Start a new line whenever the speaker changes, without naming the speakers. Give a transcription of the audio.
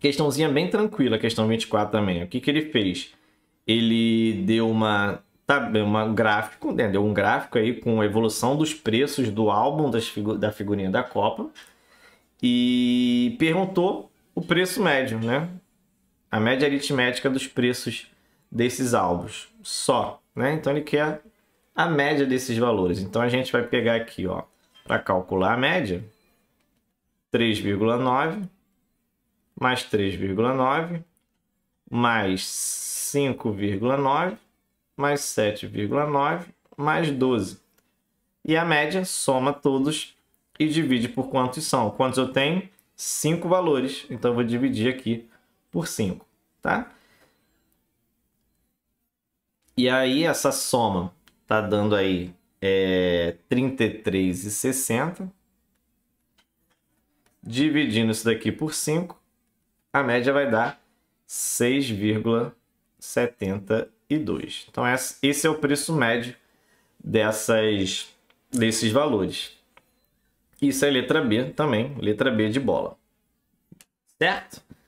Questãozinha bem tranquila, questão 24 também. O que, que ele fez? Ele deu uma, tá, uma gráfico, né? deu um gráfico aí com a evolução dos preços do álbum das figu da figurinha da Copa e perguntou o preço médio, né? A média aritmética dos preços desses álbuns só, né? Então ele quer a média desses valores. Então a gente vai pegar aqui, ó, para calcular a média, 3,9 mais 3,9, mais 5,9, mais 7,9, mais 12. E a média soma todos e divide por quantos são. Quantos eu tenho? 5 valores. Então, eu vou dividir aqui por 5, tá? E aí, essa soma está dando aí é, 33,60. Dividindo isso daqui por 5, a média vai dar 6,72. Então, esse é o preço médio dessas, desses valores. Isso é letra B também, letra B de bola. Certo?